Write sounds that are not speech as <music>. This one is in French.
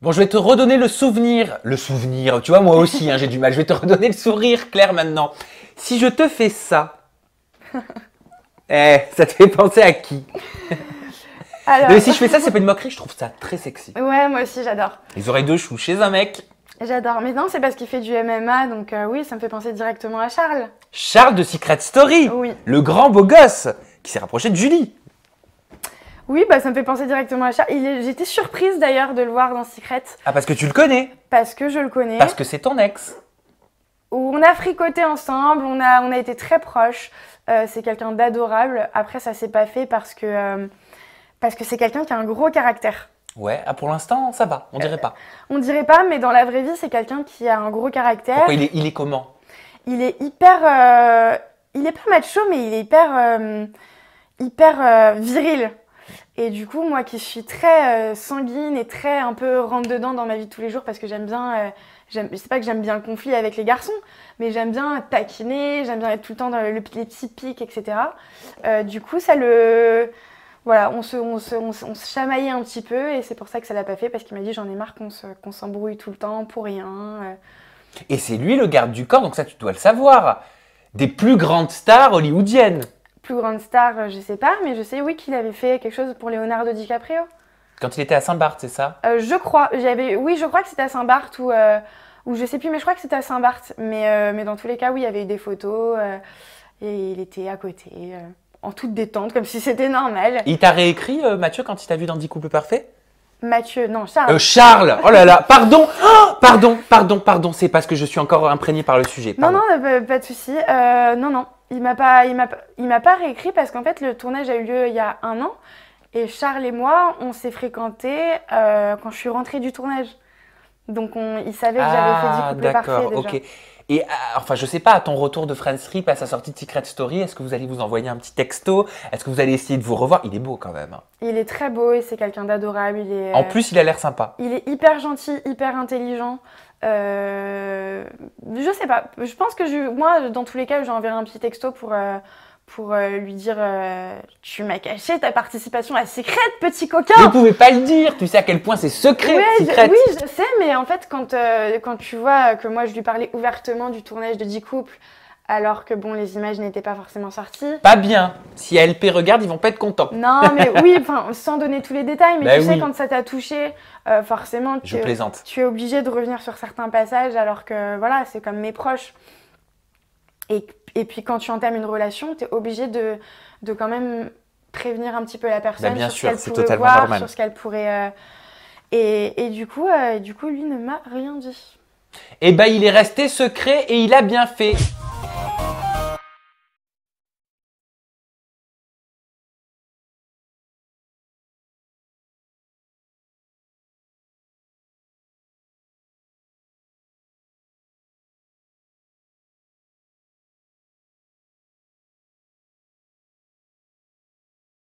Bon, je vais te redonner le souvenir. Le souvenir, tu vois, moi aussi, hein, j'ai du mal. Je vais te redonner le sourire, Claire, maintenant. Si je te fais ça, <laughs> eh, ça te fait penser à qui Mais si je fais ça, c'est pas une moquerie, je trouve ça très sexy. Ouais, moi aussi, j'adore. Les oreilles deux chou chez un mec. J'adore. Mais non, c'est parce qu'il fait du MMA, donc euh, oui, ça me fait penser directement à Charles. Charles de Secret Story Oui. Le grand beau gosse qui s'est rapproché de Julie. Oui, bah, ça me fait penser directement à Charles. J'étais surprise d'ailleurs de le voir dans Secret. Ah, parce que tu le connais Parce que je le connais. Parce que c'est ton ex. On a fricoté ensemble, on a, on a été très proches. Euh, c'est quelqu'un d'adorable. Après, ça s'est pas fait parce que euh, parce que c'est quelqu'un qui a un gros caractère. Ouais, ah, pour l'instant, ça va, on dirait pas. Euh, on dirait pas, mais dans la vraie vie, c'est quelqu'un qui a un gros caractère. il est, comment Il est hyper. il est pas macho, mais il est hyper. hyper viril. Et du coup, moi qui suis très euh, sanguine et très un peu rentre dedans dans ma vie de tous les jours parce que j'aime bien, euh, je pas que j'aime bien le conflit avec les garçons, mais j'aime bien taquiner, j'aime bien être tout le temps dans le, les petits pics, etc. Euh, du coup, ça le. Voilà, on se, on, se, chamaillait un petit peu et c'est pour ça que ça l'a pas fait parce qu'il m'a dit j'en ai marre qu'on, qu'on s'embrouille tout le temps pour rien. Et c'est lui le garde du corps, donc ça tu dois le savoir. Des plus grandes stars hollywoodiennes plus grande star, euh, je sais pas, mais je sais oui qu'il avait fait quelque chose pour Leonardo DiCaprio. Quand il était à Saint-Barth, c'est ça euh, Je crois. J'avais, oui, je crois que c'était à Saint-Barth ou, euh, je sais plus, mais je crois que c'était à Saint-Barth. Mais, euh, mais dans tous les cas, oui, il y avait eu des photos et il était à côté, en toute détente, comme si c'était normal. Il t'a réécrit, Mathieu, quand il t'a vu dans 10 couples parfaits Mathieu, non, Charles. Charles, oh là là, pardon, oh, pardon, pardon, pardon, c'est parce que je suis encore imprégnée par le sujet. Pardon. Non, non, pas, de souci. non, non, il m'a pas, il m'a, il m'a pas réécrit parce qu'en fait le tournage a eu lieu il y a un an et Charles et moi on s'est fréquentés euh, quand je suis rentrée du tournage. Donc on, il savait que j'avais fait du ah, couple parfait déjà. Et euh, enfin, je sais pas, à ton retour de France Trip, à sa sortie de Secret Story, est-ce que vous allez vous envoyer un petit texto Est-ce que vous allez essayer de vous revoir Il est beau quand même. Hein. Il est très beau et c'est quelqu'un d'adorable. En euh, plus, il a l'air sympa. Il est hyper gentil, hyper intelligent. Euh, je sais pas. Je pense que moi, dans tous les cas, vais envoyer un petit texto pour, pour euh, lui dire euh, tu m'as caché ta participation à secret, petit coquin. ne pouvais pas le dire. Tu sais à quel point c'est secret. secret. oui, je sais, mais en fait quand euh, quand tu vois que moi je lui parlais ouvertement du tournage de 10 couples. Alors que bon, les images n'étaient pas forcément sorties. Pas bien. Si ALP regarde, ils vont pas être contents. Non, mais <laughs> oui, sans donner tous les détails, mais bah tu sais, quand ça t'a touché, forcément, tu, je plaisante. tu es obligé de revenir sur certains passages, alors que voilà, c'est comme mes proches. Et, puis quand tu entames une relation, tu es obligé de, quand même prévenir un petit peu la personne bah, sur, sûr, ce pourrait voir, sur ce qu'elle pourrait... Euh, et, du coup, euh, du coup, lui ne m'a rien dit. Eh bien, il est resté secret et il a bien fait.